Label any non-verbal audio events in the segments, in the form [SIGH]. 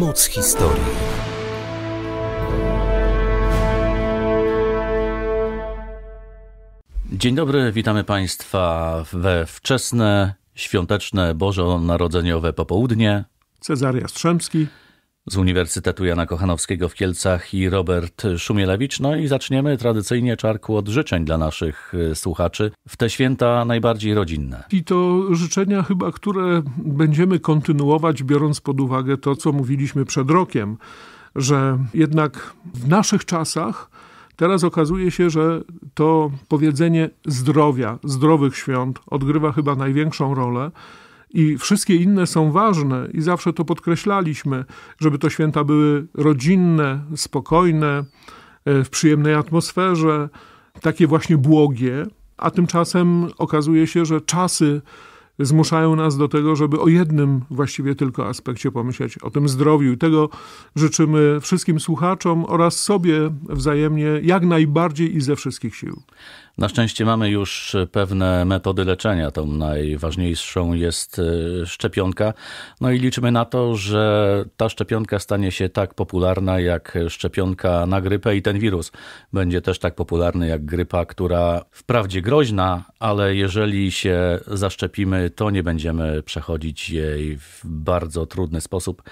Moc historii. Dzień dobry, witamy Państwa we wczesne, świąteczne, bożonarodzeniowe popołudnie. Cezary Jastrzębski z Uniwersytetu Jana Kochanowskiego w Kielcach i Robert Szumielewicz. No i zaczniemy tradycyjnie czarku od życzeń dla naszych y, słuchaczy w te święta najbardziej rodzinne. I to życzenia chyba, które będziemy kontynuować, biorąc pod uwagę to, co mówiliśmy przed rokiem, że jednak w naszych czasach Teraz okazuje się, że to powiedzenie zdrowia, zdrowych świąt odgrywa chyba największą rolę i wszystkie inne są ważne i zawsze to podkreślaliśmy, żeby to święta były rodzinne, spokojne, e, w przyjemnej atmosferze, takie właśnie błogie, a tymczasem okazuje się, że czasy zmuszają nas do tego, żeby o jednym właściwie tylko aspekcie pomyśleć, o tym zdrowiu. I tego życzymy wszystkim słuchaczom oraz sobie wzajemnie jak najbardziej i ze wszystkich sił. Na szczęście mamy już pewne metody leczenia. Tą najważniejszą jest e, szczepionka. No i liczymy na to, że ta szczepionka stanie się tak popularna jak szczepionka na grypę i ten wirus będzie też tak popularny jak grypa, która wprawdzie groźna, ale jeżeli się zaszczepimy, to nie będziemy przechodzić jej w bardzo trudny sposób.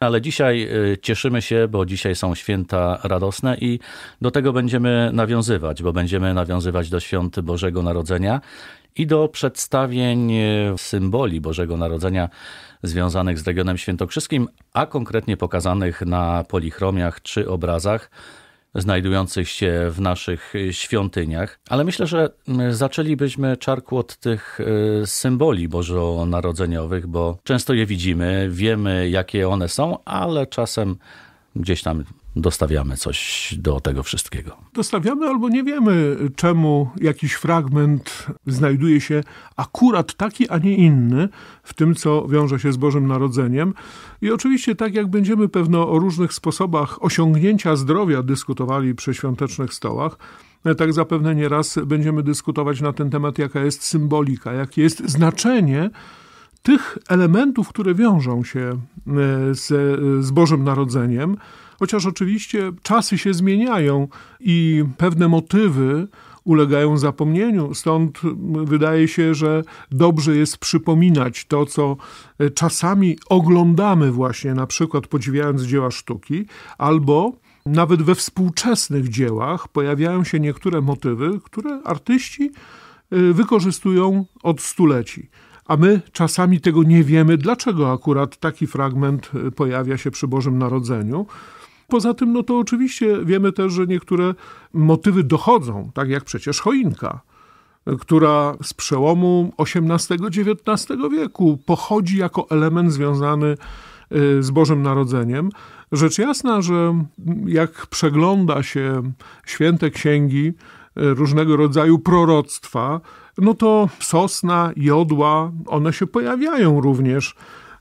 Ale dzisiaj e, cieszymy się, bo dzisiaj są święta radosne i do tego będziemy nawiązywać, bo będziemy nawiązywać do świąt Bożego Narodzenia i do przedstawień e, symboli Bożego Narodzenia związanych z regionem świętokrzyskim, a konkretnie pokazanych na polichromiach czy obrazach znajdujących się w naszych świątyniach. Ale myślę, że zaczęlibyśmy czarku od tych e, symboli bożonarodzeniowych, bo często je widzimy, wiemy jakie one są, ale czasem gdzieś tam dostawiamy coś do tego wszystkiego. Dostawiamy albo nie wiemy, czemu jakiś fragment znajduje się akurat taki, a nie inny w tym, co wiąże się z Bożym Narodzeniem. I oczywiście, tak jak będziemy pewno o różnych sposobach osiągnięcia zdrowia dyskutowali przy świątecznych stołach, tak zapewne nieraz będziemy dyskutować na ten temat, jaka jest symbolika, jakie jest znaczenie tych elementów, które wiążą się e, z, z Bożym Narodzeniem chociaż oczywiście czasy się zmieniają i pewne motywy ulegają zapomnieniu. Stąd wydaje się, że dobrze jest przypominać to, co e, czasami oglądamy, właśnie na przykład podziwiając dzieła sztuki, albo nawet we współczesnych dziełach pojawiają się niektóre motywy, które artyści e, wykorzystują od stuleci. A my czasami tego nie wiemy, dlaczego akurat taki fragment e, pojawia się przy Bożym Narodzeniu. Poza tym, no to oczywiście wiemy też, że niektóre motywy dochodzą, tak jak przecież choinka, która z przełomu XVIII-XIX wieku pochodzi jako element związany y, z Bożym Narodzeniem. Rzecz jasna, że jak przegląda się święte księgi, y, różnego rodzaju proroctwa, no to sosna, jodła, one się pojawiają również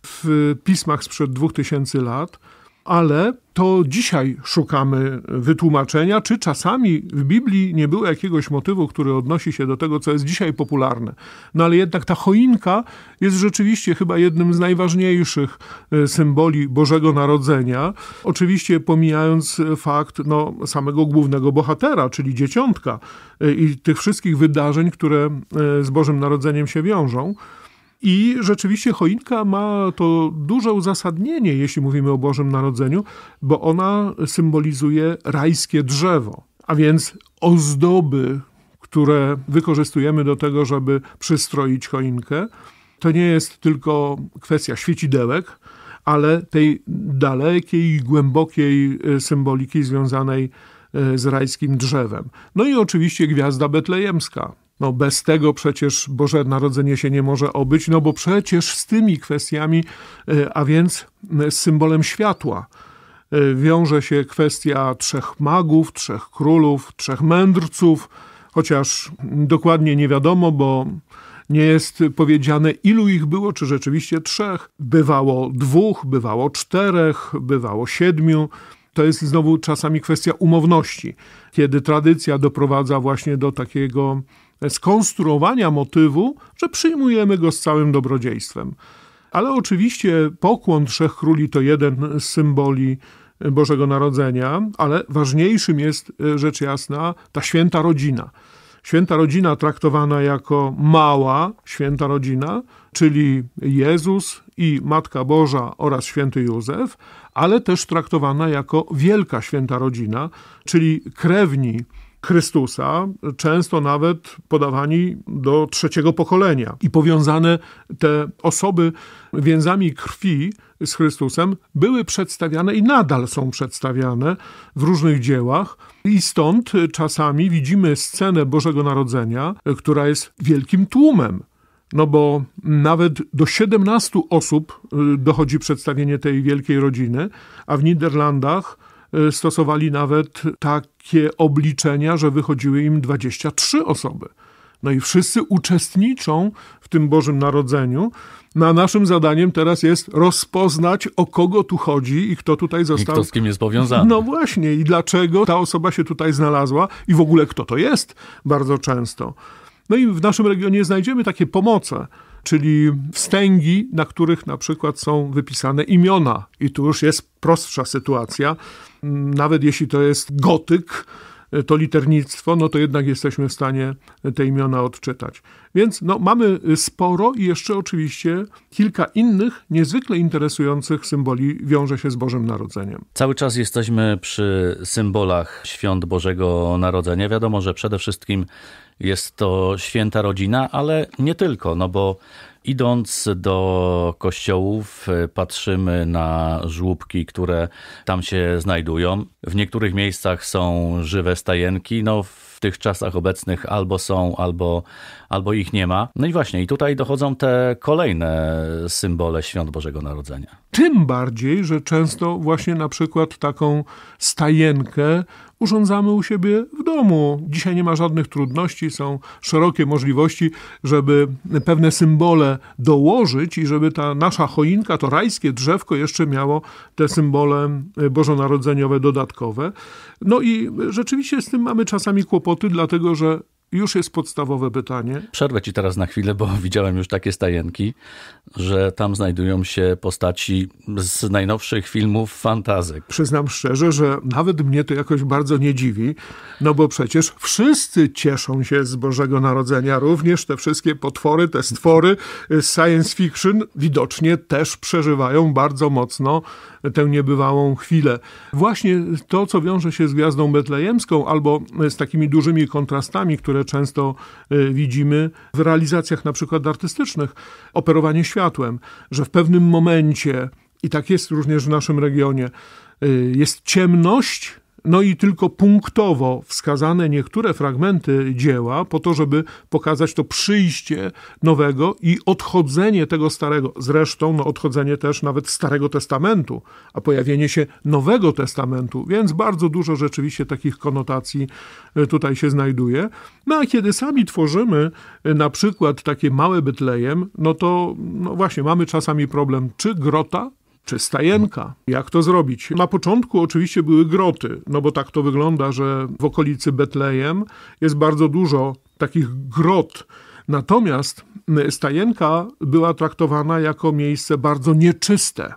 w pismach sprzed 2000 lat ale to dzisiaj szukamy wytłumaczenia, czy czasami w Biblii nie było jakiegoś motywu, który odnosi się do tego, co jest dzisiaj popularne. No ale jednak ta choinka jest rzeczywiście chyba jednym z najważniejszych e, symboli Bożego Narodzenia. Oczywiście pomijając fakt no, samego głównego bohatera, czyli dzieciątka e, i tych wszystkich wydarzeń, które e, z Bożym Narodzeniem się wiążą. I rzeczywiście choinka ma to duże uzasadnienie, jeśli mówimy o Bożym Narodzeniu, bo ona symbolizuje rajskie drzewo, a więc ozdoby, które wykorzystujemy do tego, żeby przystroić choinkę. To nie jest tylko kwestia świecidełek, ale tej dalekiej, głębokiej e, symboliki związanej e, z rajskim drzewem. No i oczywiście gwiazda betlejemska, no bez tego przecież Boże Narodzenie się nie może obyć, no bo przecież z tymi kwestiami, e, a więc z e, symbolem światła, e, wiąże się kwestia trzech magów, trzech królów, trzech mędrców, chociaż dokładnie nie wiadomo, bo nie jest powiedziane, ilu ich było, czy rzeczywiście trzech. Bywało dwóch, bywało czterech, bywało siedmiu. To jest znowu czasami kwestia umowności, kiedy tradycja doprowadza właśnie do takiego skonstruowania motywu, że przyjmujemy go z całym dobrodziejstwem. Ale oczywiście pokłon trzech króli to jeden z symboli Bożego Narodzenia, ale ważniejszym jest e, rzecz jasna ta święta rodzina. Święta rodzina traktowana jako mała święta rodzina, czyli Jezus i Matka Boża oraz święty Józef, ale też traktowana jako wielka święta rodzina, czyli krewni Chrystusa, często nawet podawani do trzeciego pokolenia. I powiązane te osoby więzami krwi z Chrystusem były przedstawiane i nadal są przedstawiane w różnych dziełach. I stąd czasami widzimy scenę Bożego Narodzenia, która jest wielkim tłumem. No bo nawet do 17 osób y, dochodzi przedstawienie tej wielkiej rodziny, a w Niderlandach E, stosowali nawet takie obliczenia, że wychodziły im 23 osoby. No i wszyscy uczestniczą w tym Bożym Narodzeniu. Na no naszym zadaniem teraz jest rozpoznać, o kogo tu chodzi i kto tutaj został. I kto z kim jest powiązany. No właśnie, i dlaczego ta osoba się tutaj znalazła i w ogóle kto to jest bardzo często. No i w naszym regionie znajdziemy takie pomoce, czyli wstęgi, na których na przykład są wypisane imiona. I tu już jest prostsza sytuacja nawet jeśli to jest gotyk, to liternictwo, no to jednak jesteśmy w stanie te imiona odczytać. Więc no, mamy sporo i jeszcze oczywiście kilka innych niezwykle interesujących symboli wiąże się z Bożym Narodzeniem. Cały czas jesteśmy przy symbolach świąt Bożego Narodzenia. Wiadomo, że przede wszystkim jest to święta rodzina, ale nie tylko, no bo Idąc do kościołów, e, patrzymy na żłóbki, które tam się znajdują. W niektórych miejscach są żywe stajenki, no w tych czasach obecnych albo są, albo, albo ich nie ma. No i właśnie, i tutaj dochodzą te kolejne symbole świąt Bożego Narodzenia. Tym bardziej, że często właśnie na przykład taką stajenkę urządzamy u siebie w domu. Dzisiaj nie ma żadnych trudności, są szerokie możliwości, żeby pewne symbole dołożyć i żeby ta nasza choinka, to rajskie drzewko jeszcze miało te symbole bożonarodzeniowe dodatkowe. No i rzeczywiście z tym mamy czasami kłopoty kłopoty, dlatego że już jest podstawowe pytanie. Przerwę ci teraz na chwilę, bo [LAUGHS] widziałem już takie stajenki, że tam znajdują się postaci z najnowszych filmów fantazek. Przyznam szczerze, że nawet mnie to jakoś bardzo nie dziwi, no bo przecież wszyscy cieszą się z Bożego Narodzenia, również te wszystkie potwory, te stwory y, science fiction widocznie też przeżywają bardzo mocno tę niebywałą chwilę. Właśnie to, co wiąże się z Gwiazdą Betlejemską albo z takimi dużymi kontrastami, które często y, widzimy w realizacjach na przykład artystycznych, operowanie świata światłem, że w pewnym momencie, i tak jest również w naszym regionie, y, jest ciemność, no i tylko punktowo wskazane niektóre fragmenty dzieła, po to, żeby pokazać to przyjście nowego i odchodzenie tego starego. Zresztą no, odchodzenie też nawet Starego Testamentu, a pojawienie się Nowego Testamentu, więc bardzo dużo rzeczywiście takich konotacji e, tutaj się znajduje. No a kiedy sami tworzymy e, na przykład takie małe Betlejem, no to no właśnie mamy czasami problem, czy grota czy stajenka. Jak to zrobić? Na początku oczywiście były groty, no bo tak to wygląda, że w okolicy Betlejem jest bardzo dużo takich grot. Natomiast stajenka była traktowana jako miejsce bardzo nieczyste.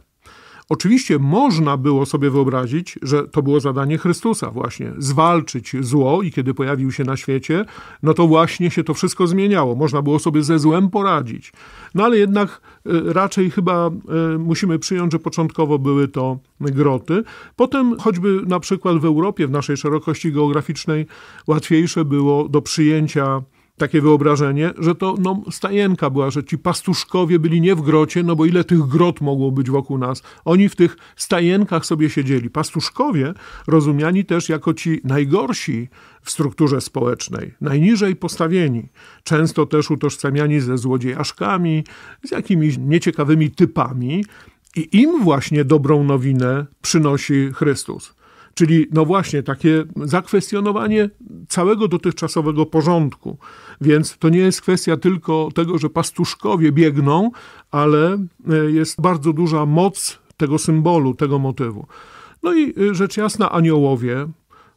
Oczywiście można było sobie wyobrazić, że to było zadanie Chrystusa właśnie, zwalczyć zło i kiedy pojawił się na świecie, no to właśnie się to wszystko zmieniało. Można było sobie ze złem poradzić. No ale jednak e, raczej chyba e, musimy przyjąć, że początkowo były to groty. Potem choćby na przykład w Europie, w naszej szerokości geograficznej, łatwiejsze było do przyjęcia takie wyobrażenie, że to no, stajenka była, że ci pastuszkowie byli nie w grocie, no bo ile tych grot mogło być wokół nas. Oni w tych stajenkach sobie siedzieli. Pastuszkowie rozumiani też jako ci najgorsi w strukturze społecznej, najniżej postawieni, często też utożsamiani ze złodziejaszkami, z jakimiś nieciekawymi typami. I im właśnie dobrą nowinę przynosi Chrystus. Czyli no właśnie takie zakwestionowanie całego dotychczasowego porządku. Więc to nie jest kwestia tylko tego, że pastuszkowie biegną, ale e, jest bardzo duża moc tego symbolu, tego motywu. No i e, rzecz jasna, aniołowie,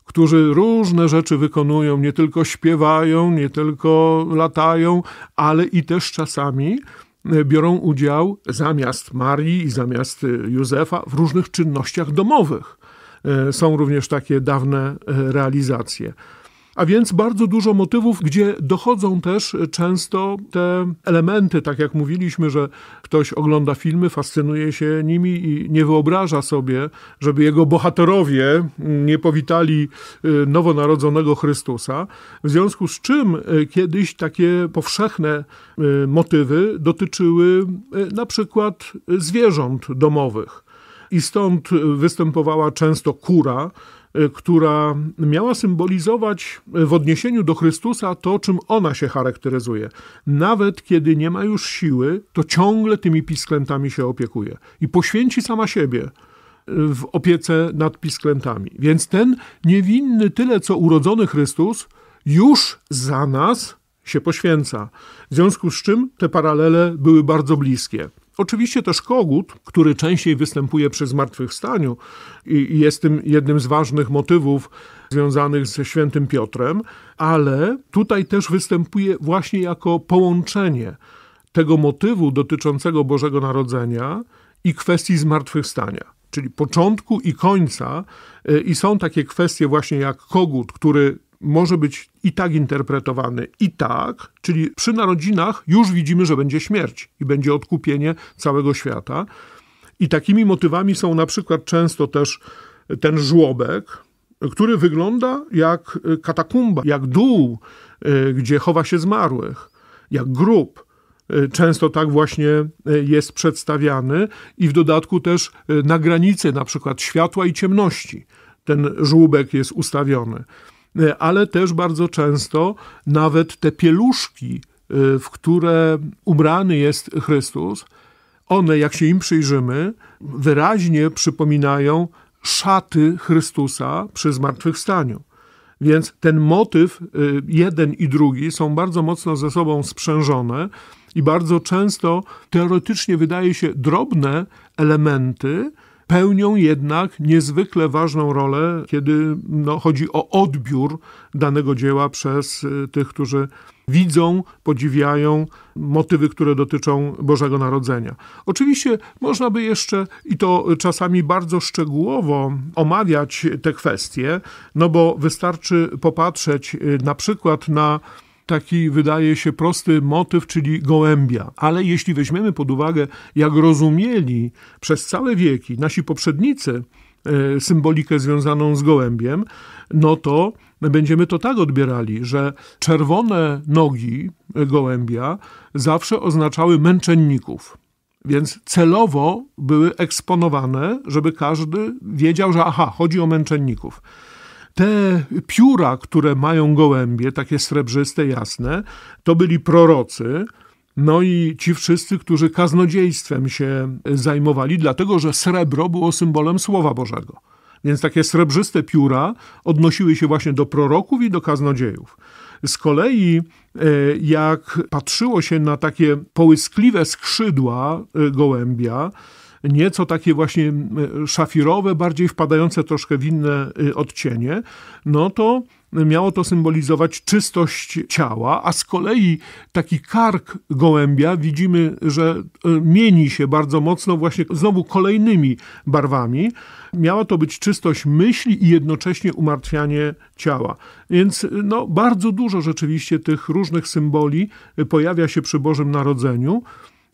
którzy różne rzeczy wykonują, nie tylko śpiewają, nie tylko latają, ale i też czasami e, biorą udział zamiast Marii i zamiast Józefa w różnych czynnościach domowych. E, są również takie dawne e, realizacje. A więc bardzo dużo motywów, gdzie dochodzą też często te elementy, tak jak mówiliśmy, że ktoś ogląda filmy, fascynuje się nimi i nie wyobraża sobie, żeby jego bohaterowie nie powitali e, nowonarodzonego Chrystusa. W związku z czym kiedyś takie powszechne motywy dotyczyły na przykład zwierząt domowych i stąd występowała często kura, e, która miała symbolizować e, w odniesieniu do Chrystusa to, czym ona się charakteryzuje. Nawet kiedy nie ma już siły, to ciągle tymi pisklętami się opiekuje i poświęci sama siebie e, w opiece nad pisklętami. Więc ten niewinny tyle co urodzony Chrystus już za nas się poświęca. W związku z czym te paralele były bardzo bliskie. Oczywiście też kogut, który częściej występuje przy zmartwychwstaniu i jest tym jednym z ważnych motywów związanych ze świętym Piotrem, ale tutaj też występuje właśnie jako połączenie tego motywu dotyczącego Bożego Narodzenia i kwestii zmartwychwstania. Czyli początku i końca, y, i są takie kwestie, właśnie jak kogut, który może być i tak interpretowany, i tak, czyli przy narodzinach już widzimy, że będzie śmierć i będzie odkupienie całego świata. I takimi motywami są na przykład często też ten żłobek, który wygląda jak y, katakumba, jak dół, y, gdzie chowa się zmarłych, jak grób y, często tak właśnie jest przedstawiany i w dodatku też na granicy na przykład światła i ciemności ten żłóbek jest ustawiony. E, ale też bardzo często nawet te pieluszki, e, w które ubrany jest Chrystus, one, jak się im przyjrzymy, wyraźnie przypominają szaty Chrystusa przy zmartwychwstaniu. Więc ten motyw e, jeden i drugi są bardzo mocno ze sobą sprzężone i bardzo często teoretycznie wydaje się drobne elementy, pełnią jednak niezwykle ważną rolę, kiedy no, chodzi o odbiór danego dzieła przez y, tych, którzy widzą, podziwiają motywy, które dotyczą Bożego Narodzenia. Oczywiście można by jeszcze i to czasami bardzo szczegółowo omawiać te kwestie, no bo wystarczy popatrzeć y, na przykład na taki wydaje się prosty motyw, czyli gołębia. Ale jeśli weźmiemy pod uwagę, jak rozumieli przez całe wieki nasi poprzednicy e, symbolikę związaną z gołębiem, no to będziemy to tak odbierali, że czerwone nogi gołębia zawsze oznaczały męczenników. Więc celowo były eksponowane, żeby każdy wiedział, że aha, chodzi o męczenników te pióra, które mają gołębie, takie srebrzyste, jasne, to byli prorocy, no i ci wszyscy, którzy kaznodziejstwem się zajmowali, dlatego że srebro było symbolem Słowa Bożego. Więc takie srebrzyste pióra odnosiły się właśnie do proroków i do kaznodziejów. Z kolei, e, jak patrzyło się na takie połyskliwe skrzydła e, gołębia, nieco takie właśnie szafirowe, bardziej wpadające troszkę w inne y, odcienie, no to miało to symbolizować czystość ciała, a z kolei taki kark gołębia widzimy, że y, mieni się bardzo mocno właśnie znowu kolejnymi barwami. Miała to być czystość myśli i jednocześnie umartwianie ciała. Więc y, no, bardzo dużo rzeczywiście tych różnych symboli pojawia się przy Bożym Narodzeniu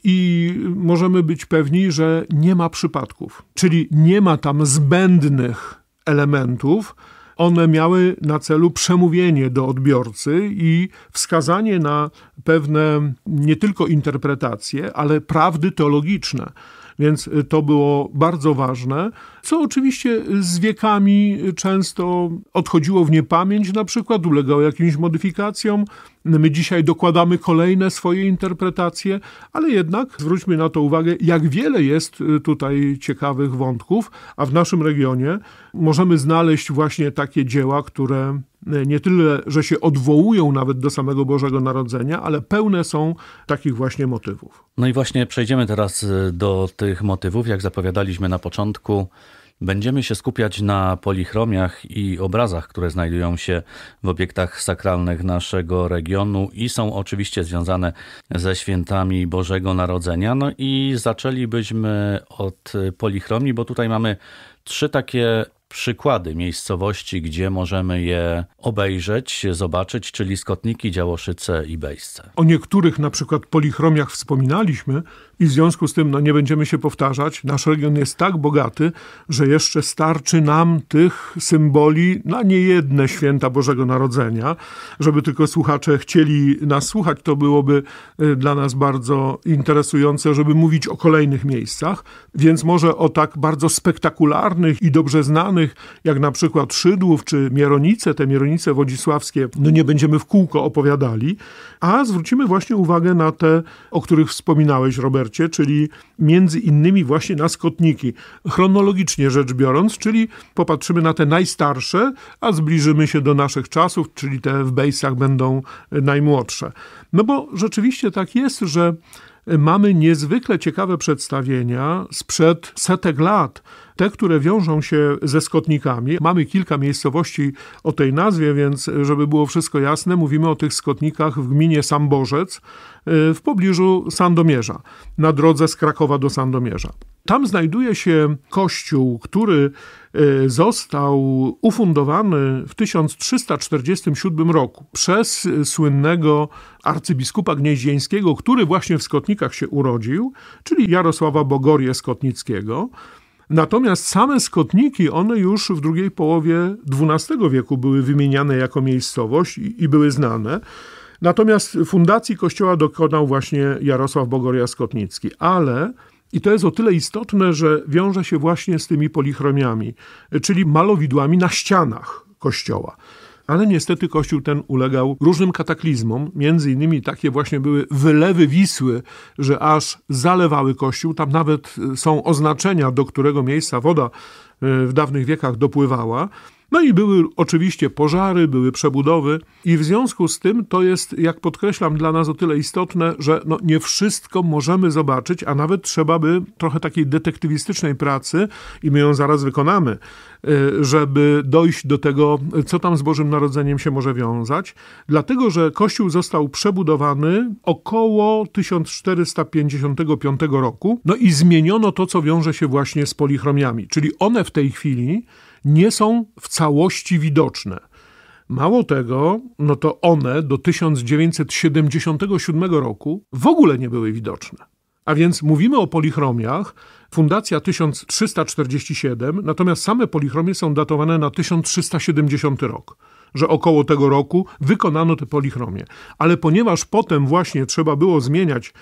i możemy być pewni, że nie ma przypadków. Czyli nie ma tam zbędnych elementów. One miały na celu przemówienie do odbiorcy i wskazanie na pewne nie tylko interpretacje, ale prawdy teologiczne. Więc to było bardzo ważne, co oczywiście z wiekami często odchodziło w niepamięć, na przykład ulegało jakimś modyfikacjom, no my dzisiaj dokładamy kolejne swoje interpretacje, ale jednak zwróćmy na to uwagę, jak wiele jest y, tutaj ciekawych wątków, a w naszym regionie możemy znaleźć właśnie takie dzieła, które y, nie tyle, że się odwołują nawet do samego Bożego Narodzenia, ale pełne są takich właśnie motywów. No i właśnie przejdziemy teraz y, do tych motywów, jak zapowiadaliśmy na początku. Będziemy się skupiać na polichromiach i obrazach, które znajdują się w obiektach sakralnych naszego regionu i są oczywiście związane ze świętami Bożego Narodzenia. No i zaczęlibyśmy od polichromii, bo tutaj mamy trzy takie przykłady miejscowości, gdzie możemy je obejrzeć, zobaczyć, czyli Skotniki, Działoszyce i Bejsce. O niektórych na przykład polichromiach wspominaliśmy i w związku z tym no, nie będziemy się powtarzać. Nasz region jest tak bogaty, że jeszcze starczy nam tych symboli na niejedne święta Bożego Narodzenia. Żeby tylko słuchacze chcieli nas słuchać, to byłoby y, dla nas bardzo interesujące, żeby mówić o kolejnych miejscach, więc może o tak bardzo spektakularnych i dobrze znanych znanych, jak na przykład Szydłów czy Mieronice, te Mieronice wodzisławskie, no nie będziemy w kółko opowiadali, a zwrócimy właśnie uwagę na te, o których wspominałeś, Robercie, czyli między innymi właśnie na skotniki. Chronologicznie rzecz biorąc, czyli popatrzymy na te najstarsze, a zbliżymy się do naszych czasów, czyli te w bejsach będą e, najmłodsze. No bo rzeczywiście tak jest, że e, mamy niezwykle ciekawe przedstawienia sprzed setek lat te, które wiążą się ze skotnikami. Mamy kilka miejscowości o tej nazwie, więc żeby było wszystko jasne, mówimy o tych skotnikach w gminie Samborzec y, w pobliżu Sandomierza, na drodze z Krakowa do Sandomierza. Tam znajduje się kościół, który y, został ufundowany w 1347 roku przez słynnego arcybiskupa gnieździeńskiego, który właśnie w Skotnikach się urodził, czyli Jarosława Bogorje Skotnickiego. Natomiast same skotniki, one już w drugiej połowie XII wieku były wymieniane jako miejscowość i, i były znane. Natomiast fundacji kościoła dokonał właśnie Jarosław Bogoria Skotnicki, ale i to jest o tyle istotne, że wiąże się właśnie z tymi polichromiami, czyli malowidłami na ścianach kościoła ale niestety kościół ten ulegał różnym kataklizmom. Między innymi takie właśnie były wylewy Wisły, że aż zalewały kościół. Tam nawet y, są oznaczenia, do którego miejsca woda y, w dawnych wiekach dopływała. No i były oczywiście pożary, były przebudowy, i w związku z tym to jest, jak podkreślam, dla nas o tyle istotne, że no nie wszystko możemy zobaczyć, a nawet trzeba by trochę takiej detektywistycznej pracy, i my ją zaraz wykonamy, Y, żeby dojść do tego, co tam z Bożym Narodzeniem się może wiązać, dlatego że kościół został przebudowany około 1455 roku, no i zmieniono to, co wiąże się właśnie z polichromiami, czyli one w tej chwili nie są w całości widoczne. Mało tego, no to one do 1977 roku w ogóle nie były widoczne. A więc mówimy o polichromiach, Fundacja 1347, natomiast same polichromie są datowane na 1370 rok że około tego roku wykonano te polichromie. Ale ponieważ potem właśnie trzeba było zmieniać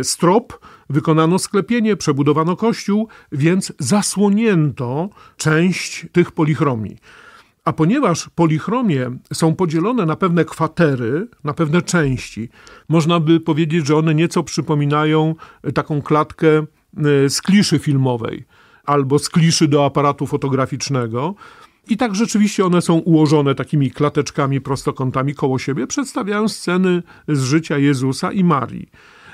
e, strop, wykonano sklepienie, przebudowano kościół, więc zasłonięto część tych polichromii. A ponieważ polichromie są podzielone na pewne kwatery, na pewne części, można by powiedzieć, że one nieco przypominają e, taką klatkę Y, z kliszy filmowej albo z kliszy do aparatu fotograficznego. I tak rzeczywiście one są ułożone takimi klateczkami, prostokątami koło siebie, przedstawiają sceny z życia Jezusa i Marii.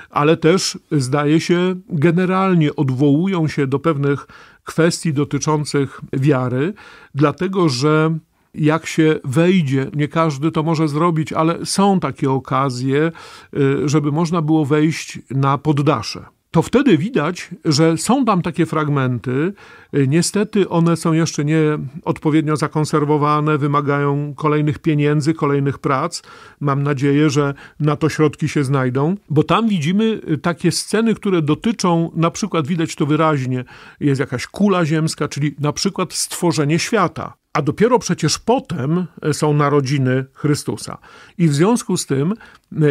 Ale też, zdaje się, generalnie odwołują się do pewnych kwestii dotyczących wiary, dlatego że jak się wejdzie, nie każdy to może zrobić, ale są takie okazje, y, żeby można było wejść na poddasze to wtedy widać, że są tam takie fragmenty. Y, niestety one są jeszcze nie odpowiednio zakonserwowane, wymagają kolejnych pieniędzy, kolejnych prac. Mam nadzieję, że na to środki się znajdą, bo tam widzimy y, takie sceny, które dotyczą, na przykład widać to wyraźnie, jest jakaś kula ziemska, czyli na przykład stworzenie świata. A dopiero przecież potem y, są narodziny Chrystusa. I w związku z tym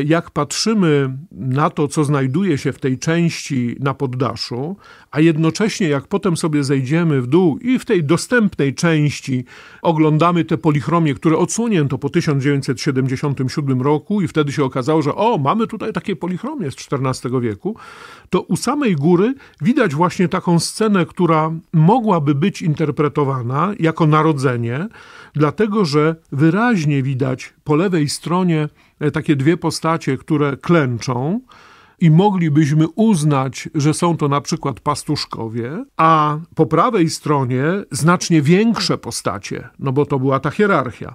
jak patrzymy na to, co znajduje się w tej części na poddaszu, a jednocześnie jak potem sobie zejdziemy w dół i w tej dostępnej części oglądamy te polichromie, które odsunięto po 1977 roku i wtedy się okazało, że o, mamy tutaj takie polichromie z XIV wieku, to u samej góry widać właśnie taką scenę, która mogłaby być interpretowana jako narodzenie, dlatego że wyraźnie widać po lewej stronie E, takie dwie postacie, które klęczą i moglibyśmy uznać, że są to na przykład pastuszkowie, a po prawej stronie znacznie większe postacie, no bo to była ta hierarchia.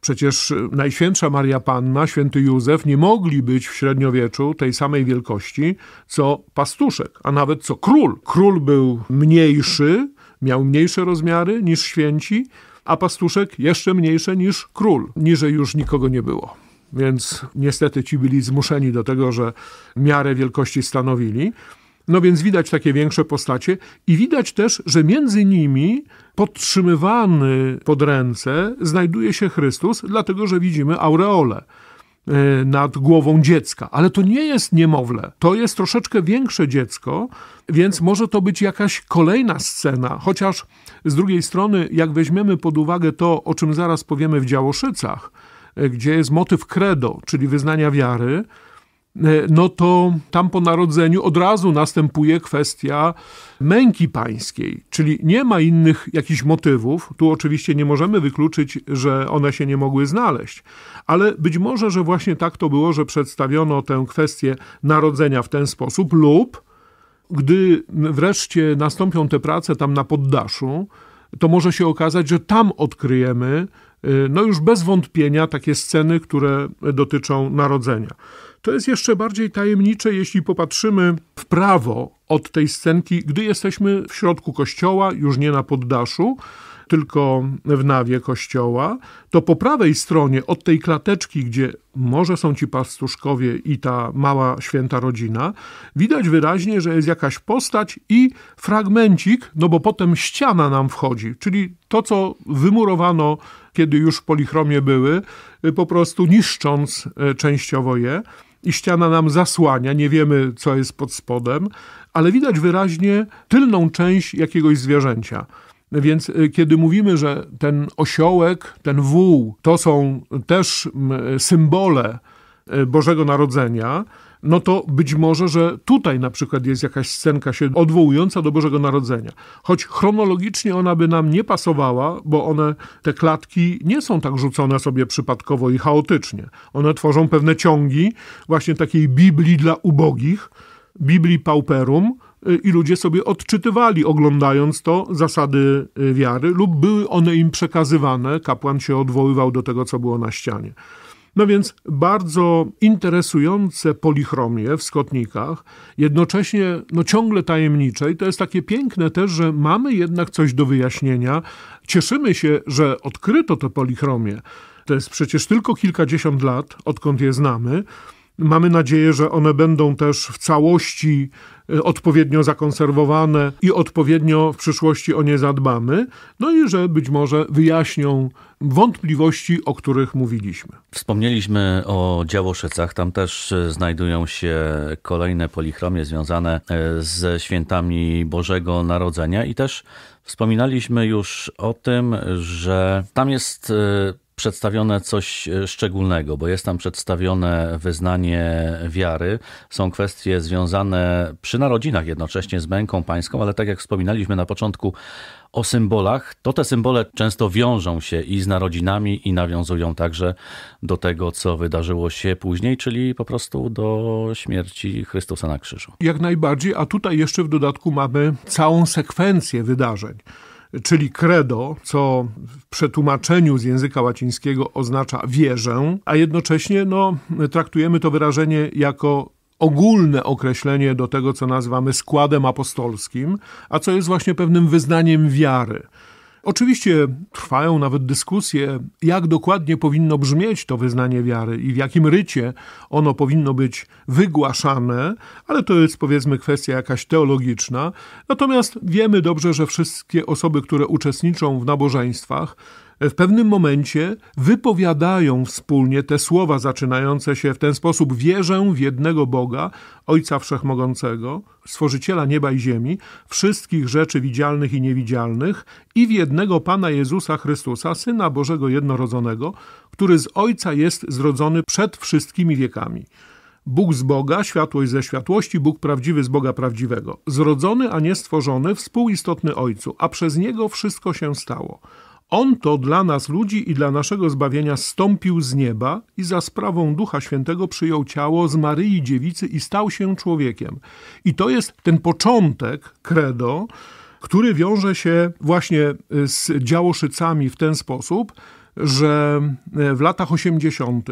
Przecież e, Najświętsza Maria Panna, święty Józef nie mogli być w średniowieczu tej samej wielkości co pastuszek, a nawet co król. Król był mniejszy, miał mniejsze rozmiary niż święci, a pastuszek jeszcze mniejsze niż król. Niżej już nikogo nie było więc niestety ci byli zmuszeni do tego, że miarę wielkości stanowili. No więc widać takie większe postacie i widać też, że między nimi podtrzymywany pod ręce znajduje się Chrystus, dlatego że widzimy aureolę e, nad głową dziecka. Ale to nie jest niemowlę, to jest troszeczkę większe dziecko, więc może to być jakaś kolejna scena. Chociaż z drugiej strony, jak weźmiemy pod uwagę to, o czym zaraz powiemy w Działoszycach, E, gdzie jest motyw credo, czyli wyznania wiary, e, no to tam po narodzeniu od razu następuje kwestia męki pańskiej, czyli nie ma innych jakichś motywów. Tu oczywiście nie możemy wykluczyć, że one się nie mogły znaleźć, ale być może, że właśnie tak to było, że przedstawiono tę kwestię narodzenia w ten sposób, lub gdy wreszcie nastąpią te prace tam na poddaszu, to może się okazać, że tam odkryjemy Y, no już bez wątpienia takie sceny, które dotyczą narodzenia. To jest jeszcze bardziej tajemnicze, jeśli popatrzymy w prawo od tej scenki, gdy jesteśmy w środku kościoła, już nie na poddaszu, tylko w nawie kościoła, to po prawej stronie od tej klateczki, gdzie może są ci pastuszkowie i ta mała święta rodzina, widać wyraźnie, że jest jakaś postać i fragmencik, no bo potem ściana nam wchodzi, czyli to, co wymurowano, kiedy już polichromie były, y, po prostu niszcząc y, częściowo je. I ściana nam zasłania, nie wiemy, co jest pod spodem, ale widać wyraźnie tylną część jakiegoś zwierzęcia. Więc y, kiedy mówimy, że ten osiołek, ten wół to są też symbole y, Bożego Narodzenia, no to być może, że tutaj na przykład jest jakaś scenka się odwołująca do Bożego Narodzenia. Choć chronologicznie ona by nam nie pasowała, bo one, te klatki nie są tak rzucone sobie przypadkowo i chaotycznie. One tworzą pewne ciągi właśnie takiej Biblii dla ubogich, Biblii Pauperum, i ludzie sobie odczytywali, oglądając to, zasady y, wiary, lub były one im przekazywane. Kapłan się odwoływał do tego, co było na ścianie. No więc bardzo interesujące polichromie w skotnikach, jednocześnie no, ciągle tajemnicze i to jest takie piękne też, że mamy jednak coś do wyjaśnienia. Cieszymy się, że odkryto to polichromie. To jest przecież tylko kilkadziesiąt lat, odkąd je znamy Mamy nadzieję, że one będą też w całości y, odpowiednio zakonserwowane i odpowiednio w przyszłości o nie zadbamy, no i że być może wyjaśnią wątpliwości, o których mówiliśmy. Wspomnieliśmy o Działoszycach. Tam też y, znajdują się kolejne polichromie związane y, ze świętami Bożego Narodzenia i też wspominaliśmy już o tym, że tam jest przedstawione coś e, szczególnego, bo jest tam przedstawione wyznanie wiary. Są kwestie związane przy narodzinach jednocześnie z męką pańską, ale tak jak wspominaliśmy na początku o symbolach, to te symbole często wiążą się i z narodzinami i nawiązują także do tego, co wydarzyło się później, czyli po prostu do śmierci Chrystusa na krzyżu. Jak najbardziej, a tutaj jeszcze w dodatku mamy całą sekwencję wydarzeń czyli credo, co w przetłumaczeniu z języka łacińskiego oznacza wierzę, a jednocześnie no, traktujemy to wyrażenie jako ogólne określenie do tego, co nazywamy składem apostolskim, a co jest właśnie pewnym wyznaniem wiary. Oczywiście trwają nawet dyskusje, jak dokładnie powinno brzmieć to wyznanie wiary i w jakim rycie ono powinno być wygłaszane, ale to jest powiedzmy kwestia jakaś teologiczna. Natomiast wiemy dobrze, że wszystkie osoby, które uczestniczą w nabożeństwach, w pewnym momencie wypowiadają wspólnie te słowa zaczynające się w ten sposób: Wierzę w jednego Boga, Ojca Wszechmogącego, Stworzyciela nieba i ziemi, wszystkich rzeczy widzialnych i niewidzialnych, i w jednego Pana Jezusa Chrystusa, Syna Bożego Jednorodzonego, który z Ojca jest zrodzony przed wszystkimi wiekami. Bóg z Boga, światłość ze światłości, Bóg prawdziwy z Boga prawdziwego, zrodzony, a nie stworzony, współistotny Ojcu, a przez Niego wszystko się stało. On to dla nas ludzi i dla naszego zbawienia stąpił z nieba i za sprawą Ducha Świętego przyjął ciało z Maryi Dziewicy i stał się człowiekiem. I to jest ten początek credo, który wiąże się właśnie e, z działoszycami w ten sposób, że e, w latach 80.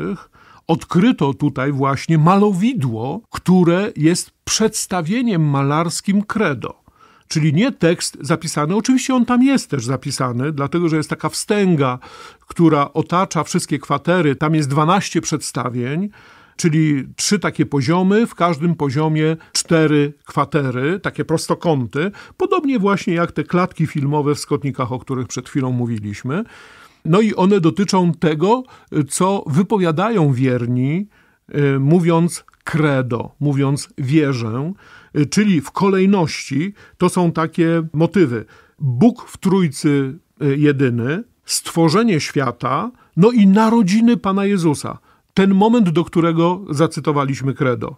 odkryto tutaj właśnie malowidło, które jest przedstawieniem malarskim credo. Czyli nie tekst zapisany, oczywiście on tam jest też zapisany, dlatego że jest taka wstęga, która otacza wszystkie kwatery. Tam jest 12 przedstawień, czyli trzy takie poziomy, w każdym poziomie cztery kwatery, takie prostokąty, podobnie właśnie jak te klatki filmowe w Skotnikach, o których przed chwilą mówiliśmy. No i one dotyczą tego, co wypowiadają wierni, y, mówiąc credo, mówiąc wierzę czyli w kolejności to są takie motywy. Bóg w Trójcy e, jedyny, stworzenie świata, no i narodziny Pana Jezusa. Ten moment, do którego zacytowaliśmy kredo,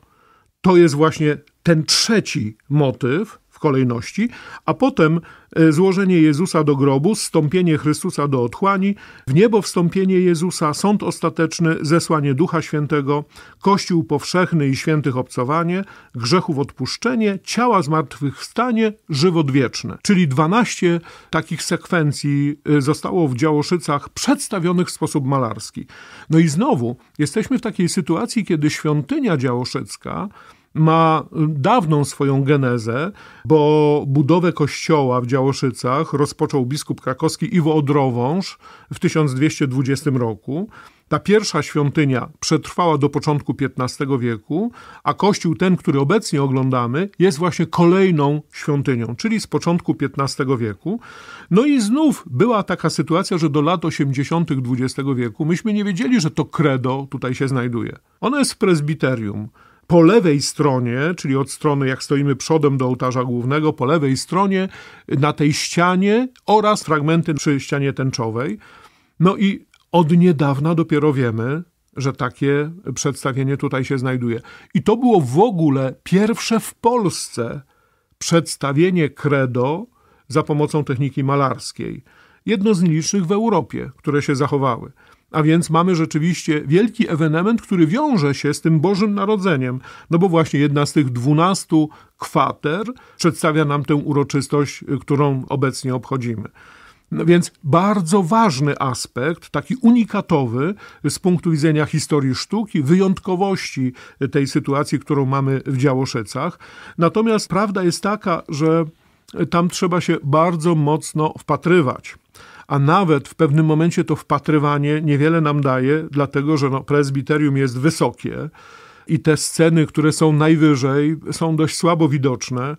To jest właśnie ten trzeci motyw, w kolejności, a potem e, złożenie Jezusa do grobu, stąpienie Chrystusa do otchłani, w niebo wstąpienie Jezusa, sąd ostateczny, zesłanie Ducha Świętego, Kościół powszechny i świętych obcowanie, grzechów odpuszczenie, ciała zmartwychwstanie, żywot wieczny. Czyli 12 takich sekwencji e, zostało w Działoszycach przedstawionych w sposób malarski. No i znowu, jesteśmy w takiej sytuacji, kiedy świątynia działoszycka ma dawną swoją genezę, bo budowę kościoła w Działoszycach rozpoczął biskup krakowski Iwo Odrowąż w 1220 roku. Ta pierwsza świątynia przetrwała do początku XV wieku, a kościół ten, który obecnie oglądamy, jest właśnie kolejną świątynią, czyli z początku XV wieku. No i znów była taka sytuacja, że do lat 80. XX wieku myśmy nie wiedzieli, że to credo tutaj się znajduje. Ono jest w prezbiterium po lewej stronie, czyli od strony, jak stoimy przodem do ołtarza głównego, po lewej stronie, na tej ścianie oraz fragmenty przy ścianie tęczowej. No i od niedawna dopiero wiemy, że takie przedstawienie tutaj się znajduje. I to było w ogóle pierwsze w Polsce przedstawienie credo za pomocą techniki malarskiej. Jedno z nielicznych w Europie, które się zachowały. A więc mamy rzeczywiście wielki ewenement, który wiąże się z tym Bożym Narodzeniem, no bo właśnie jedna z tych dwunastu kwater przedstawia nam tę uroczystość, y, którą obecnie obchodzimy. No więc bardzo ważny aspekt, taki unikatowy z punktu widzenia historii sztuki, wyjątkowości tej sytuacji, którą mamy w działoszecach. Natomiast prawda jest taka, że tam trzeba się bardzo mocno wpatrywać a nawet w pewnym momencie to wpatrywanie niewiele nam daje, dlatego że no, prezbiterium jest wysokie i te sceny, które są najwyżej, są dość słabo widoczne.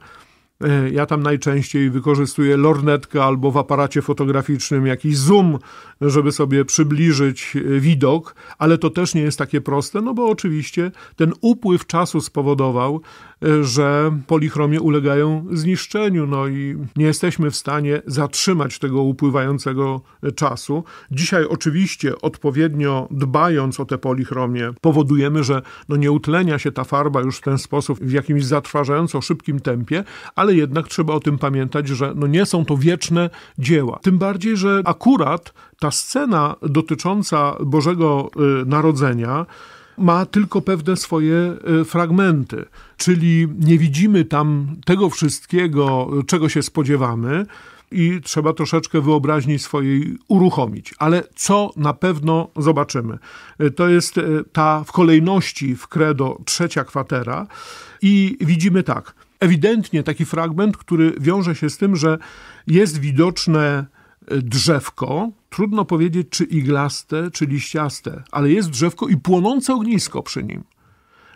E, ja tam najczęściej wykorzystuję lornetkę albo w aparacie fotograficznym jakiś zoom, żeby sobie przybliżyć e, widok, ale to też nie jest takie proste, no bo oczywiście ten upływ czasu spowodował, Y, że polichromie ulegają zniszczeniu, no i nie jesteśmy w stanie zatrzymać tego upływającego czasu. Dzisiaj oczywiście odpowiednio dbając o te polichromie, powodujemy, że no nie utlenia się ta farba już w ten sposób w jakimś zatrważająco szybkim tempie, ale jednak trzeba o tym pamiętać, że no nie są to wieczne dzieła. Tym bardziej, że akurat ta scena dotycząca Bożego y, Narodzenia ma tylko pewne swoje e, fragmenty, czyli nie widzimy tam tego wszystkiego, czego się spodziewamy. I trzeba troszeczkę wyobraźni swojej uruchomić. Ale co na pewno zobaczymy? E, to jest e, ta w kolejności w Credo trzecia kwatera, i widzimy tak ewidentnie taki fragment, który wiąże się z tym, że jest widoczne drzewko, trudno powiedzieć, czy iglaste, czy liściaste, ale jest drzewko i płonące ognisko przy nim.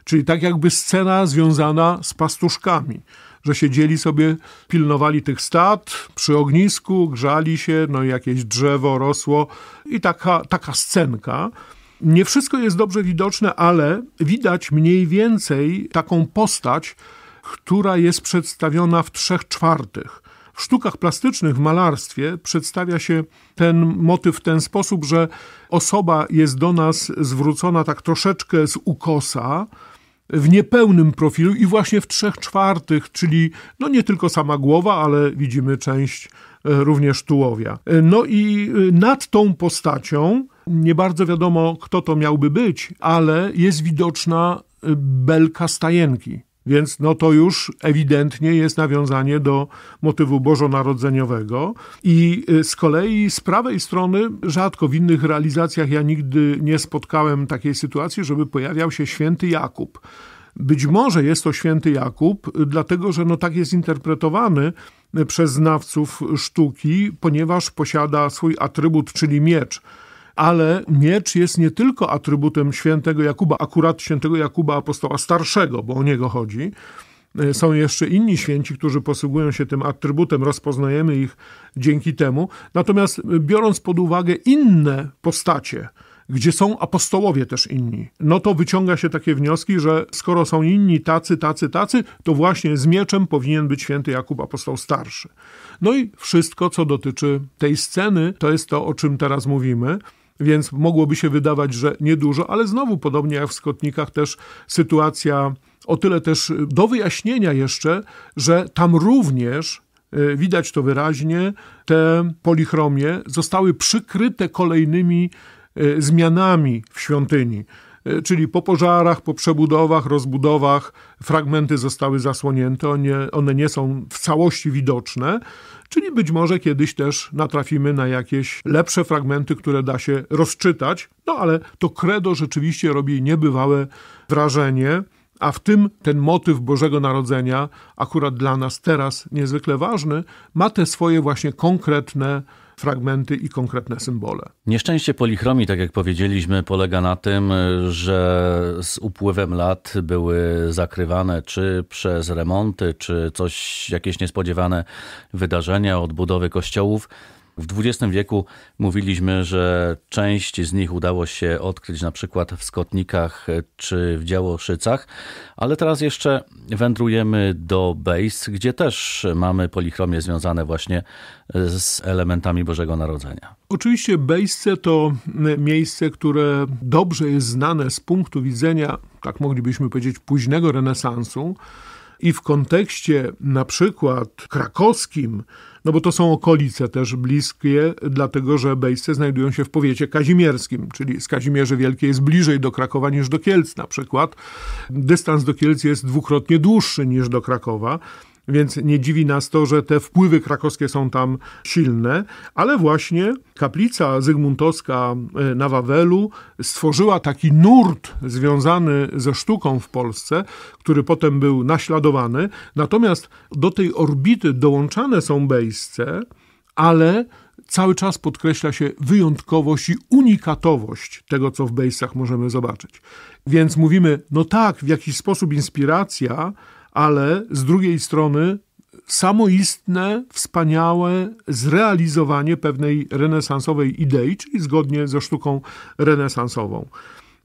Czyli tak jakby scena związana z pastuszkami, że siedzieli sobie, pilnowali tych stad przy ognisku, grzali się, no i jakieś drzewo rosło i taka, taka scenka. Nie wszystko jest dobrze widoczne, ale widać mniej więcej taką postać, która jest przedstawiona w trzech czwartych w sztukach plastycznych, w malarstwie przedstawia się ten motyw w ten sposób, że osoba jest do nas zwrócona tak troszeczkę z ukosa, w niepełnym profilu i właśnie w trzech czwartych, czyli no nie tylko sama głowa, ale widzimy część e, również tułowia. E, no i e, nad tą postacią, nie bardzo wiadomo kto to miałby być, ale jest widoczna belka stajenki. Więc no to już ewidentnie jest nawiązanie do motywu bożonarodzeniowego. I y, z kolei z prawej strony rzadko w innych realizacjach ja nigdy nie spotkałem takiej sytuacji, żeby pojawiał się święty Jakub. Być może jest to święty Jakub, y, dlatego że no tak jest interpretowany y, przez znawców sztuki, ponieważ posiada swój atrybut, czyli miecz ale miecz jest nie tylko atrybutem świętego Jakuba, akurat świętego Jakuba apostoła starszego, bo o niego chodzi. E, są jeszcze inni święci, którzy posługują się tym atrybutem, rozpoznajemy ich dzięki temu. Natomiast e, biorąc pod uwagę inne postacie, gdzie są apostołowie też inni. No to wyciąga się takie wnioski, że skoro są inni tacy, tacy, tacy, to właśnie z mieczem powinien być święty Jakub apostoł starszy. No i wszystko, co dotyczy tej sceny, to jest to, o czym teraz mówimy więc mogłoby się wydawać, że niedużo, ale znowu, podobnie jak w Skotnikach, też sytuacja o tyle też y, do wyjaśnienia jeszcze, że tam również y, widać to wyraźnie, te polichromie zostały przykryte kolejnymi y, zmianami w świątyni. E, czyli po pożarach, po przebudowach, rozbudowach fragmenty zostały zasłonięte, one, one nie są w całości widoczne, czyli być może kiedyś też natrafimy na jakieś lepsze fragmenty, które da się rozczytać, no ale to credo rzeczywiście robi niebywałe wrażenie. A w tym ten motyw Bożego Narodzenia, akurat dla nas teraz niezwykle ważny, ma te swoje właśnie konkretne fragmenty i konkretne symbole. Nieszczęście polichromii, tak jak powiedzieliśmy, polega na tym, że z upływem lat były zakrywane czy przez remonty, czy coś, jakieś niespodziewane wydarzenia, odbudowy kościołów. W XX wieku mówiliśmy, że część z nich udało się odkryć na przykład w Skotnikach czy w Działoszycach, ale teraz jeszcze wędrujemy do Base, gdzie też mamy polichromie związane właśnie z elementami Bożego Narodzenia. Oczywiście Bejsce to miejsce, które dobrze jest znane z punktu widzenia, tak moglibyśmy powiedzieć, późnego renesansu i w kontekście na przykład krakowskim, no bo to są okolice też bliskie, dlatego że Bejsce znajdują się w powiecie kazimierskim, czyli z Kazimierzy Wielkiej jest bliżej do Krakowa niż do Kielc na przykład. Dystans do Kielc jest dwukrotnie dłuższy niż do Krakowa więc nie dziwi nas to, że te wpływy krakowskie są tam silne, ale właśnie kaplica zygmuntowska e, na Wawelu stworzyła taki nurt związany ze sztuką w Polsce, który potem był naśladowany. Natomiast do tej orbity dołączane są bejsce, ale cały czas podkreśla się wyjątkowość i unikatowość tego, co w bejscach możemy zobaczyć. Więc mówimy, no tak, w jakiś sposób inspiracja, ale z drugiej strony samoistne, wspaniałe zrealizowanie pewnej renesansowej idei, czyli zgodnie ze sztuką renesansową.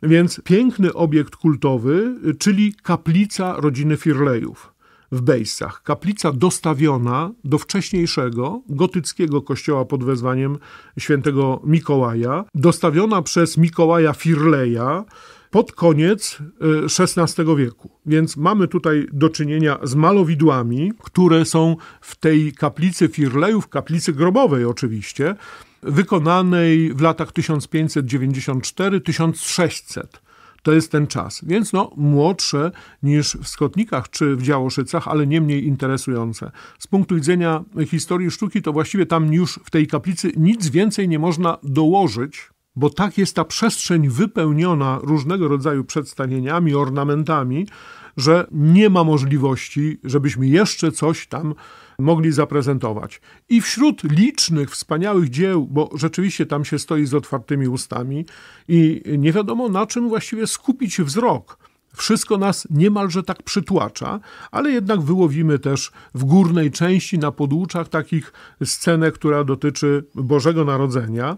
Więc piękny obiekt kultowy, czyli kaplica rodziny Firlejów w Bejsach. Kaplica dostawiona do wcześniejszego gotyckiego kościoła pod wezwaniem świętego Mikołaja, dostawiona przez Mikołaja Firleja, pod koniec XVI y, wieku. Więc mamy tutaj do czynienia z malowidłami, które są w tej kaplicy Firlejów, kaplicy grobowej oczywiście, wykonanej w latach 1594-1600 to jest ten czas. Więc no, młodsze niż w Skotnikach czy w Działoszycach, ale nie mniej interesujące. Z punktu widzenia historii sztuki, to właściwie tam już w tej kaplicy nic więcej nie można dołożyć bo tak jest ta przestrzeń wypełniona różnego rodzaju przedstawieniami, ornamentami, że nie ma możliwości, żebyśmy jeszcze coś tam mogli zaprezentować. I wśród licznych, wspaniałych dzieł, bo rzeczywiście tam się stoi z otwartymi ustami i nie wiadomo na czym właściwie skupić wzrok. Wszystko nas niemalże tak przytłacza, ale jednak wyłowimy też w górnej części na podłuczach takich scenę, która dotyczy Bożego Narodzenia.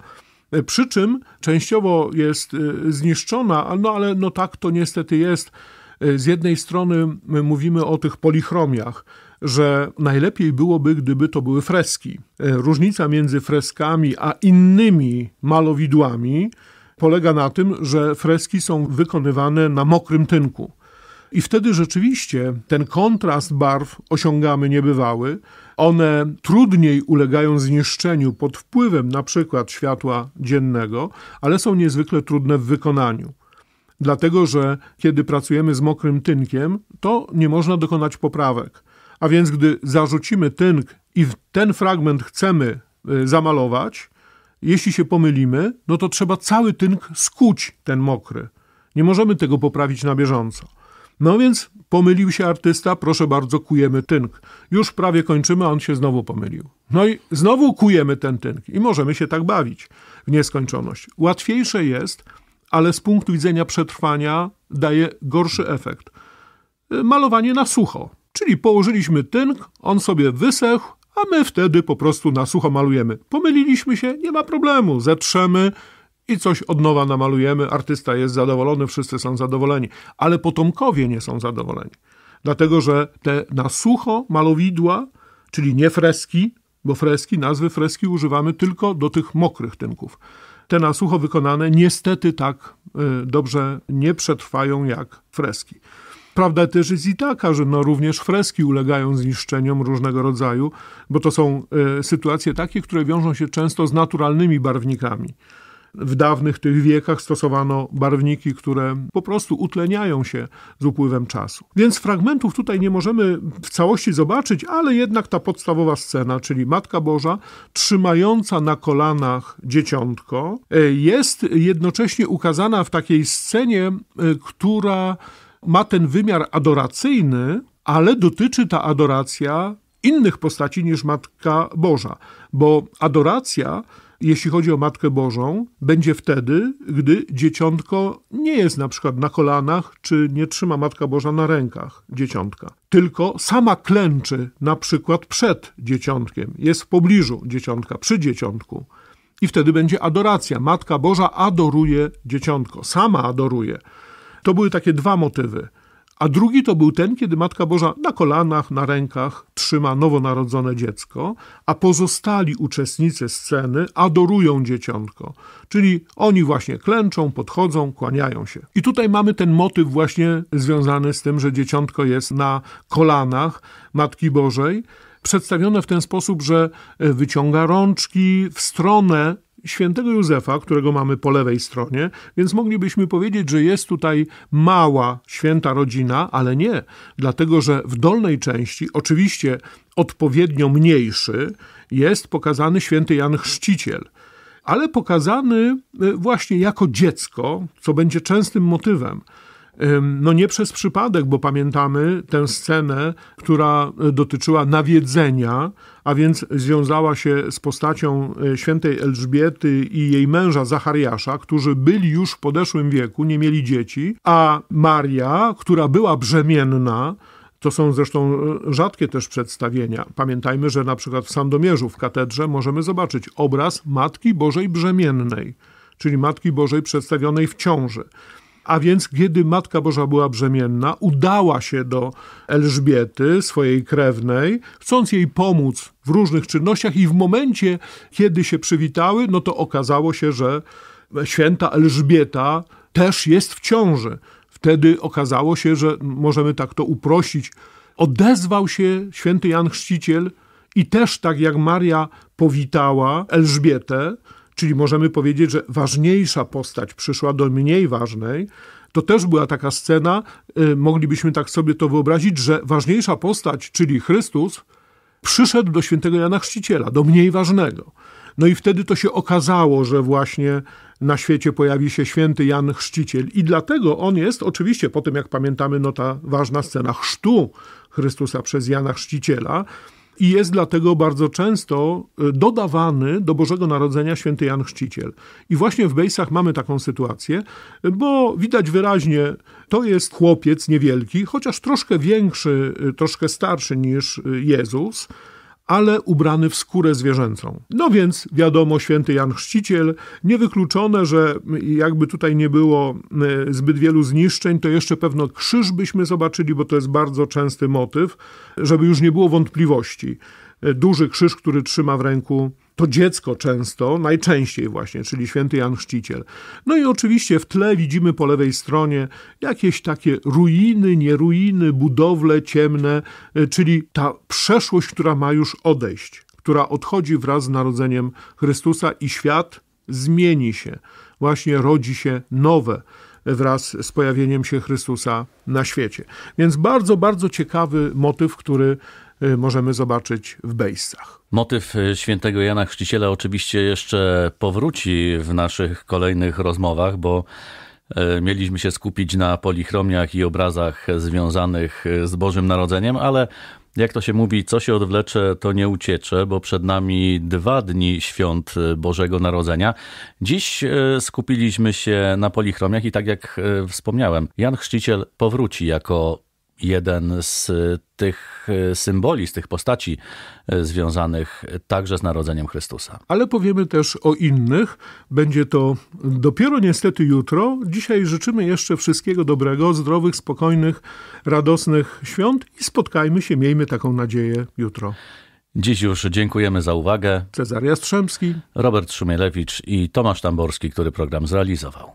E, przy czym częściowo jest e, zniszczona, no ale no tak to niestety jest. E, z jednej strony mówimy o tych polichromiach, że najlepiej byłoby, gdyby to były freski. Różnica między freskami a innymi malowidłami polega na tym, że freski są wykonywane na mokrym tynku. I wtedy rzeczywiście ten kontrast barw osiągamy niebywały, one trudniej ulegają zniszczeniu pod wpływem na przykład światła dziennego, ale są niezwykle trudne w wykonaniu. Dlatego, że kiedy pracujemy z mokrym tynkiem, to nie można dokonać poprawek. A więc, gdy zarzucimy tynk i ten fragment chcemy y, zamalować, jeśli się pomylimy, no to trzeba cały tynk skuć ten mokry. Nie możemy tego poprawić na bieżąco. No więc pomylił się artysta, proszę bardzo, kujemy tynk. Już prawie kończymy, a on się znowu pomylił. No i znowu kujemy ten tynk i możemy się tak bawić w nieskończoność. Łatwiejsze jest, ale z punktu widzenia przetrwania daje gorszy efekt. Malowanie na sucho, czyli położyliśmy tynk, on sobie wysechł, a my wtedy po prostu na sucho malujemy. Pomyliliśmy się, nie ma problemu, zetrzemy, i coś od nowa namalujemy, artysta jest zadowolony, wszyscy są zadowoleni, ale potomkowie nie są zadowoleni. Dlatego, że te na sucho malowidła, czyli nie freski, bo freski, nazwy freski używamy tylko do tych mokrych tynków. Te na sucho wykonane niestety tak y, dobrze nie przetrwają jak freski. Prawda też jest i taka, że no również freski ulegają zniszczeniom różnego rodzaju, bo to są y, sytuacje takie, które wiążą się często z naturalnymi barwnikami. W dawnych tych wiekach stosowano barwniki, które po prostu utleniają się z upływem czasu. Więc fragmentów tutaj nie możemy w całości zobaczyć, ale jednak ta podstawowa scena, czyli Matka Boża trzymająca na kolanach dzieciątko, e, jest jednocześnie ukazana w takiej scenie, e, która ma ten wymiar adoracyjny, ale dotyczy ta adoracja innych postaci niż Matka Boża, bo adoracja jeśli chodzi o Matkę Bożą, będzie wtedy, gdy dzieciątko nie jest na przykład na kolanach, czy nie trzyma Matka Boża na rękach dzieciątka, tylko sama klęczy na przykład przed dzieciątkiem, jest w pobliżu dzieciątka, przy dzieciątku. I wtedy będzie adoracja. Matka Boża adoruje dzieciątko, sama adoruje. To były takie dwa motywy a drugi to był ten, kiedy Matka Boża na kolanach, na rękach trzyma nowonarodzone dziecko, a pozostali uczestnicy sceny adorują dzieciątko. Czyli oni właśnie klęczą, podchodzą, kłaniają się. I tutaj mamy ten motyw właśnie związany z tym, że dzieciątko jest na kolanach Matki Bożej, przedstawione w ten sposób, że wyciąga rączki w stronę świętego Józefa, którego mamy po lewej stronie, więc moglibyśmy powiedzieć, że jest tutaj mała święta rodzina, ale nie, dlatego że w dolnej części, oczywiście odpowiednio mniejszy, jest pokazany święty Jan Chrzciciel. Ale pokazany e, właśnie jako dziecko, co będzie częstym motywem. No nie przez przypadek, bo pamiętamy tę scenę, która y, dotyczyła nawiedzenia, a więc związała się z postacią y, świętej Elżbiety i jej męża Zachariasza, którzy byli już w podeszłym wieku, nie mieli dzieci, a Maria, która była brzemienna, to są zresztą y, rzadkie też przedstawienia. Pamiętajmy, że na przykład w Sandomierzu w katedrze możemy zobaczyć obraz Matki Bożej Brzemiennej, czyli Matki Bożej przedstawionej w ciąży. A więc, kiedy Matka Boża była brzemienna, udała się do Elżbiety, swojej krewnej, chcąc jej pomóc w różnych czynnościach, i w momencie, kiedy się przywitały, no to okazało się, że święta Elżbieta też jest w ciąży. Wtedy okazało się, że możemy tak to uprościć. Odezwał się święty Jan Chrzciciel i też tak jak Maria powitała Elżbietę, Czyli możemy powiedzieć, że ważniejsza postać przyszła do mniej ważnej. To też była taka scena, y, moglibyśmy tak sobie to wyobrazić, że ważniejsza postać, czyli Chrystus, przyszedł do świętego Jana Chrzciciela, do mniej ważnego. No i wtedy to się okazało, że właśnie na świecie pojawi się święty Jan Chrzciciel. I dlatego on jest, oczywiście po tym jak pamiętamy, no ta ważna scena chrztu Chrystusa przez Jana Chrzciciela, i jest dlatego bardzo często y, dodawany do Bożego Narodzenia święty Jan Chrzciciel. I właśnie w Bejsach mamy taką sytuację, bo widać wyraźnie, to jest chłopiec niewielki, chociaż troszkę większy, y, troszkę starszy niż y, Jezus ale ubrany w skórę zwierzęcą. No więc wiadomo, święty Jan Chrzciciel, niewykluczone, że jakby tutaj nie było e, zbyt wielu zniszczeń, to jeszcze pewno krzyż byśmy zobaczyli, bo to jest bardzo częsty motyw, żeby już nie było wątpliwości. E, duży krzyż, który trzyma w ręku to dziecko często, najczęściej właśnie, czyli święty Jan Chrzciciel. No i oczywiście w tle widzimy po lewej stronie jakieś takie ruiny, nieruiny, budowle ciemne, e, czyli ta przeszłość, która ma już odejść, która odchodzi wraz z narodzeniem Chrystusa i świat zmieni się. Właśnie rodzi się nowe wraz z pojawieniem się Chrystusa na świecie. Więc bardzo, bardzo ciekawy motyw, który e, możemy zobaczyć w Bejscach. Motyw y, świętego Jana Chrzciciela oczywiście jeszcze powróci w naszych kolejnych rozmowach, bo y, mieliśmy się skupić na polichromiach i obrazach związanych y, z Bożym Narodzeniem, ale jak to się mówi, co się odwlecze, to nie uciecze, bo przed nami dwa dni świąt Bożego Narodzenia. Dziś skupiliśmy się na polichromiach i tak jak wspomniałem, Jan Chrzciciel powróci jako jeden z tych e, symboli, z tych postaci e, związanych także z narodzeniem Chrystusa. Ale powiemy też o innych. Będzie to dopiero niestety jutro. Dzisiaj życzymy jeszcze wszystkiego dobrego, zdrowych, spokojnych, radosnych świąt i spotkajmy się, miejmy taką nadzieję, jutro. Dziś już dziękujemy za uwagę. Cezary Jastrzębski, Robert Szumielewicz i Tomasz Tamborski, który program zrealizował.